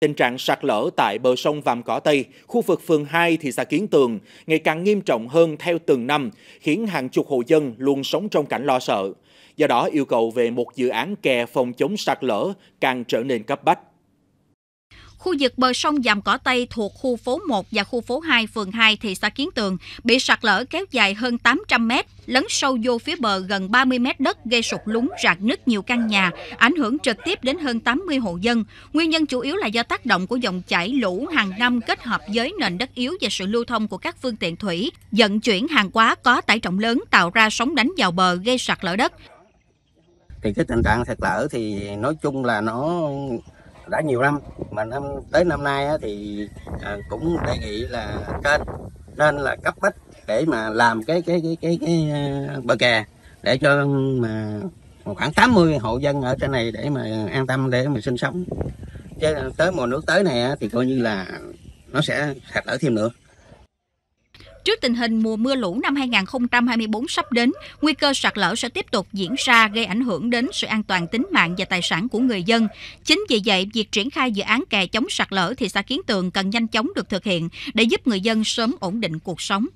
Tình trạng sạt lở tại bờ sông Vàm Cỏ Tây, khu vực phường 2 thị xã Kiến Tường ngày càng nghiêm trọng hơn theo từng năm, khiến hàng chục hộ dân luôn sống trong cảnh lo sợ. Do đó, yêu cầu về một dự án kè phòng chống sạt lở càng trở nên cấp bách. Khu vực bờ sông Dàm Cỏ Tây thuộc khu phố 1 và khu phố 2, phường 2, thị xã Kiến Tường bị sạt lở kéo dài hơn 800 mét, lấn sâu vô phía bờ gần 30 mét đất gây sụt lún rạn nứt nhiều căn nhà, ảnh hưởng trực tiếp đến hơn 80 hộ dân. Nguyên nhân chủ yếu là do tác động của dòng chảy lũ hàng năm kết hợp với nền đất yếu và sự lưu thông của các phương tiện thủy, vận chuyển hàng quá có tải trọng lớn tạo ra sóng đánh vào bờ gây sạt lở đất. Thì cái tình trạng sạt lở thì nói chung là nó đã nhiều năm mà năm tới năm nay thì à, cũng đề nghị là kênh nên là cấp bách để mà làm cái cái cái cái cái à, bờ kè để cho mà khoảng 80 hộ dân ở trên này để mà an tâm để mà sinh sống chứ tới mùa nước tới này thì coi như là nó sẽ sạt lở thêm nữa Trước tình hình mùa mưa lũ năm 2024 sắp đến, nguy cơ sạt lở sẽ tiếp tục diễn ra gây ảnh hưởng đến sự an toàn tính mạng và tài sản của người dân. Chính vì vậy, việc triển khai dự án kè chống sạt lở thị xã Kiến Tường cần nhanh chóng được thực hiện để giúp người dân sớm ổn định cuộc sống.